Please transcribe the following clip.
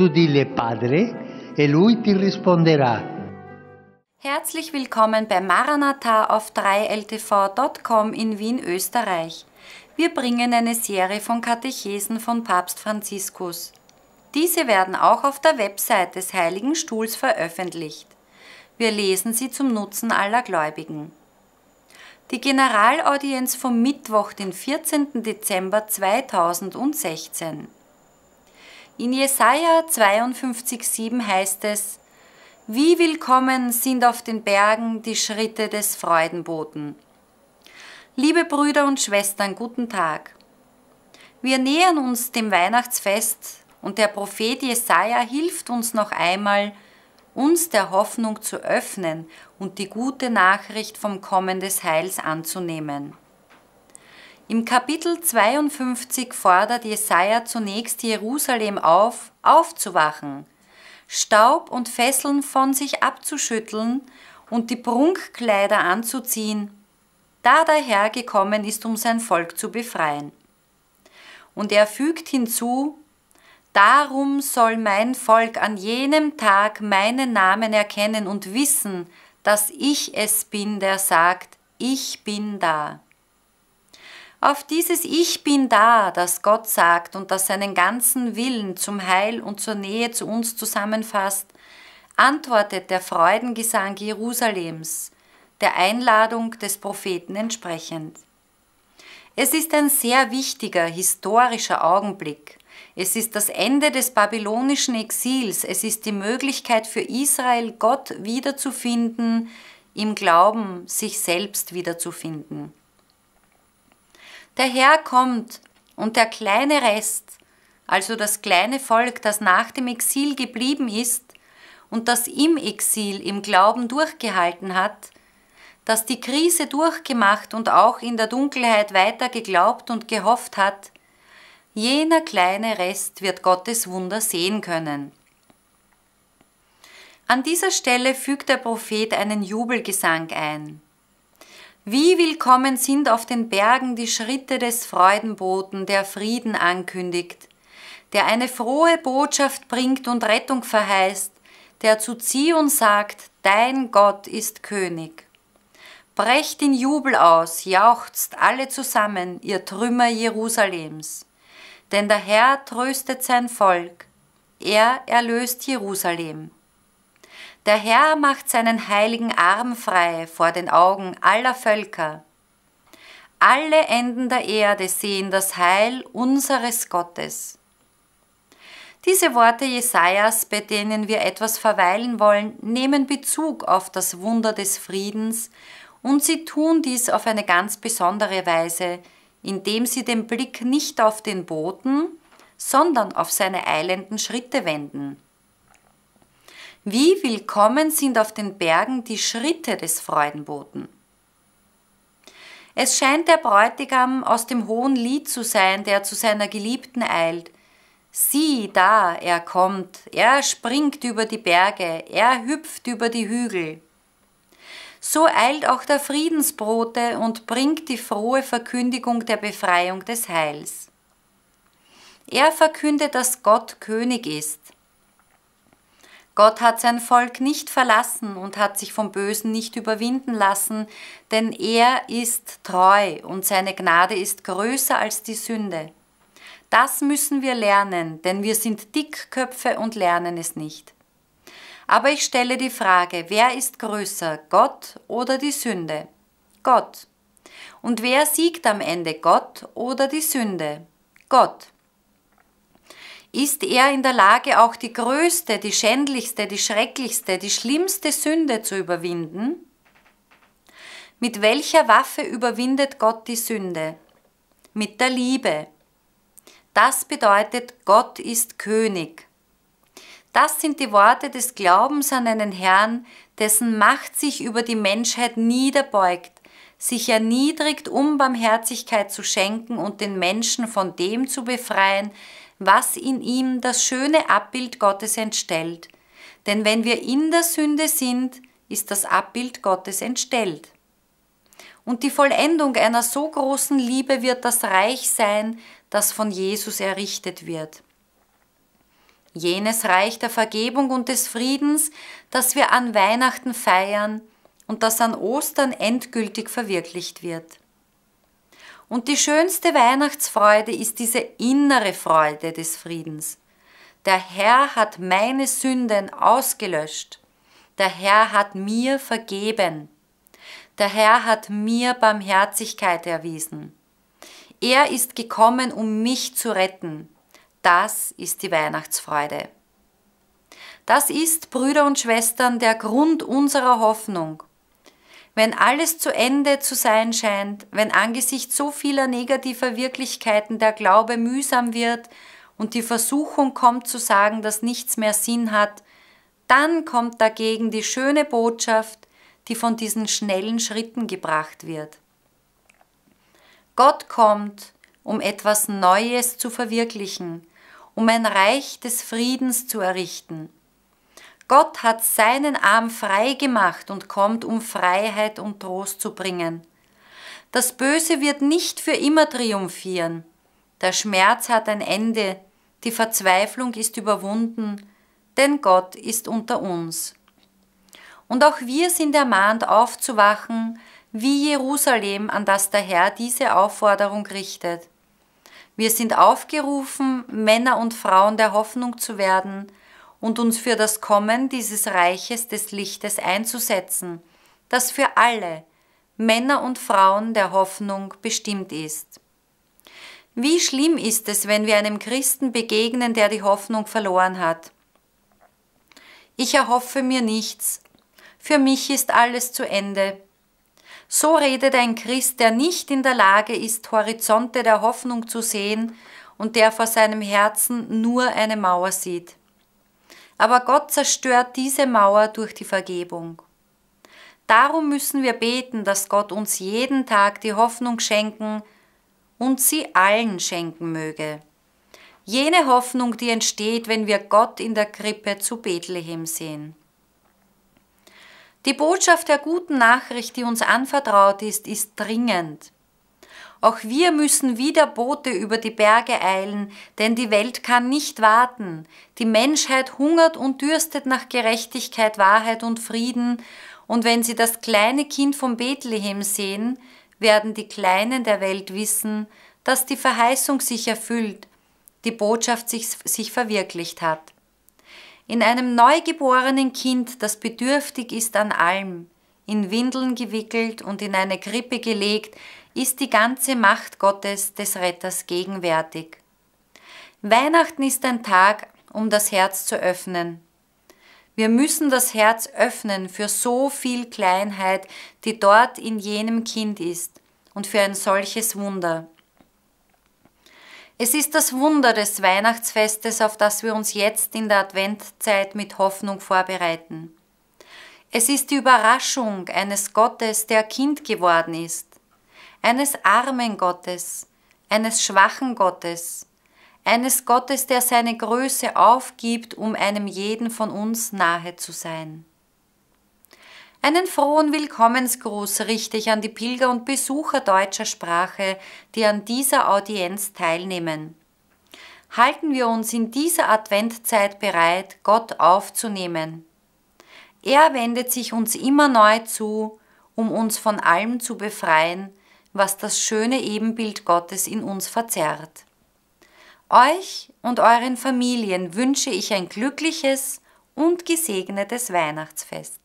Tu dille Padre e lui ti risponderà. Herzlich willkommen bei Maranatha auf 3ltv.com in Wien, Österreich. Wir bringen eine Serie von Katechesen von Papst Franziskus. Diese werden auch auf der Website des Heiligen Stuhls veröffentlicht. Wir lesen sie zum Nutzen aller Gläubigen. Die Generalaudienz vom Mittwoch, den 14. Dezember 2016. In Jesaja 52,7 heißt es: Wie willkommen sind auf den Bergen die Schritte des Freudenboten. Liebe Brüder und Schwestern, guten Tag. Wir nähern uns dem Weihnachtsfest und der Prophet Jesaja hilft uns noch einmal, uns der Hoffnung zu öffnen und die gute Nachricht vom Kommen des Heils anzunehmen. Im Kapitel 52 fordert Jesaja zunächst Jerusalem auf, aufzuwachen, Staub und Fesseln von sich abzuschütteln und die Prunkkleider anzuziehen, da der Herr gekommen ist, um sein Volk zu befreien. Und er fügt hinzu, Darum soll mein Volk an jenem Tag meinen Namen erkennen und wissen, dass ich es bin, der sagt, ich bin da auf dieses Ich bin da, das Gott sagt und das seinen ganzen Willen zum Heil und zur Nähe zu uns zusammenfasst, antwortet der Freudengesang Jerusalems, der Einladung des Propheten entsprechend. Es ist ein sehr wichtiger historischer Augenblick. Es ist das Ende des babylonischen Exils. Es ist die Möglichkeit für Israel, Gott wiederzufinden, im Glauben sich selbst wiederzufinden der Herr kommt und der kleine Rest, also das kleine Volk, das nach dem Exil geblieben ist und das im Exil im Glauben durchgehalten hat, das die Krise durchgemacht und auch in der Dunkelheit weiter geglaubt und gehofft hat, jener kleine Rest wird Gottes Wunder sehen können. An dieser Stelle fügt der Prophet einen Jubelgesang ein. Wie willkommen sind auf den Bergen die Schritte des Freudenboten, der Frieden ankündigt, der eine frohe Botschaft bringt und Rettung verheißt, der zu Zion sagt, dein Gott ist König. Brecht in Jubel aus, jauchzt alle zusammen, ihr Trümmer Jerusalems. Denn der Herr tröstet sein Volk, er erlöst Jerusalem. Der Herr macht seinen heiligen Arm frei vor den Augen aller Völker. Alle Enden der Erde sehen das Heil unseres Gottes. Diese Worte Jesajas, bei denen wir etwas verweilen wollen, nehmen Bezug auf das Wunder des Friedens und sie tun dies auf eine ganz besondere Weise, indem sie den Blick nicht auf den Boten, sondern auf seine eilenden Schritte wenden. Wie willkommen sind auf den Bergen die Schritte des Freudenboten. Es scheint der Bräutigam aus dem hohen Lied zu sein, der zu seiner Geliebten eilt. Sieh da, er kommt, er springt über die Berge, er hüpft über die Hügel. So eilt auch der Friedensbrote und bringt die frohe Verkündigung der Befreiung des Heils. Er verkündet, dass Gott König ist, Gott hat sein Volk nicht verlassen und hat sich vom Bösen nicht überwinden lassen, denn er ist treu und seine Gnade ist größer als die Sünde. Das müssen wir lernen, denn wir sind Dickköpfe und lernen es nicht. Aber ich stelle die Frage, wer ist größer, Gott oder die Sünde? Gott. Und wer siegt am Ende, Gott oder die Sünde? Gott ist er in der Lage, auch die größte, die schändlichste, die schrecklichste, die schlimmste Sünde zu überwinden? Mit welcher Waffe überwindet Gott die Sünde? Mit der Liebe. Das bedeutet, Gott ist König. Das sind die Worte des Glaubens an einen Herrn, dessen Macht sich über die Menschheit niederbeugt, sich erniedrigt, um Barmherzigkeit zu schenken und den Menschen von dem zu befreien, was in ihm das schöne Abbild Gottes entstellt. Denn wenn wir in der Sünde sind, ist das Abbild Gottes entstellt. Und die Vollendung einer so großen Liebe wird das Reich sein, das von Jesus errichtet wird. Jenes Reich der Vergebung und des Friedens, das wir an Weihnachten feiern und das an Ostern endgültig verwirklicht wird. Und die schönste Weihnachtsfreude ist diese innere Freude des Friedens. Der Herr hat meine Sünden ausgelöscht. Der Herr hat mir vergeben. Der Herr hat mir Barmherzigkeit erwiesen. Er ist gekommen, um mich zu retten. Das ist die Weihnachtsfreude. Das ist, Brüder und Schwestern, der Grund unserer Hoffnung wenn alles zu Ende zu sein scheint, wenn angesichts so vieler negativer Wirklichkeiten der Glaube mühsam wird und die Versuchung kommt zu sagen, dass nichts mehr Sinn hat, dann kommt dagegen die schöne Botschaft, die von diesen schnellen Schritten gebracht wird. Gott kommt, um etwas Neues zu verwirklichen, um ein Reich des Friedens zu errichten, Gott hat seinen Arm frei gemacht und kommt, um Freiheit und Trost zu bringen. Das Böse wird nicht für immer triumphieren. Der Schmerz hat ein Ende, die Verzweiflung ist überwunden, denn Gott ist unter uns. Und auch wir sind ermahnt aufzuwachen, wie Jerusalem, an das der Herr diese Aufforderung richtet. Wir sind aufgerufen, Männer und Frauen der Hoffnung zu werden, und uns für das Kommen dieses Reiches des Lichtes einzusetzen, das für alle, Männer und Frauen der Hoffnung bestimmt ist. Wie schlimm ist es, wenn wir einem Christen begegnen, der die Hoffnung verloren hat? Ich erhoffe mir nichts, für mich ist alles zu Ende. So redet ein Christ, der nicht in der Lage ist, Horizonte der Hoffnung zu sehen und der vor seinem Herzen nur eine Mauer sieht aber Gott zerstört diese Mauer durch die Vergebung. Darum müssen wir beten, dass Gott uns jeden Tag die Hoffnung schenken und sie allen schenken möge. Jene Hoffnung, die entsteht, wenn wir Gott in der Krippe zu Bethlehem sehen. Die Botschaft der guten Nachricht, die uns anvertraut ist, ist dringend. Auch wir müssen wieder Boote über die Berge eilen, denn die Welt kann nicht warten. Die Menschheit hungert und dürstet nach Gerechtigkeit, Wahrheit und Frieden, und wenn sie das kleine Kind von Bethlehem sehen, werden die Kleinen der Welt wissen, dass die Verheißung sich erfüllt, die Botschaft sich, sich verwirklicht hat. In einem neugeborenen Kind, das bedürftig ist an allem, in Windeln gewickelt und in eine Krippe gelegt, ist die ganze Macht Gottes des Retters gegenwärtig. Weihnachten ist ein Tag, um das Herz zu öffnen. Wir müssen das Herz öffnen für so viel Kleinheit, die dort in jenem Kind ist, und für ein solches Wunder. Es ist das Wunder des Weihnachtsfestes, auf das wir uns jetzt in der Adventzeit mit Hoffnung vorbereiten. Es ist die Überraschung eines Gottes, der Kind geworden ist eines armen Gottes, eines schwachen Gottes, eines Gottes, der seine Größe aufgibt, um einem jeden von uns nahe zu sein. Einen frohen Willkommensgruß richte ich an die Pilger und Besucher deutscher Sprache, die an dieser Audienz teilnehmen. Halten wir uns in dieser Adventzeit bereit, Gott aufzunehmen. Er wendet sich uns immer neu zu, um uns von allem zu befreien, was das schöne Ebenbild Gottes in uns verzerrt. Euch und euren Familien wünsche ich ein glückliches und gesegnetes Weihnachtsfest.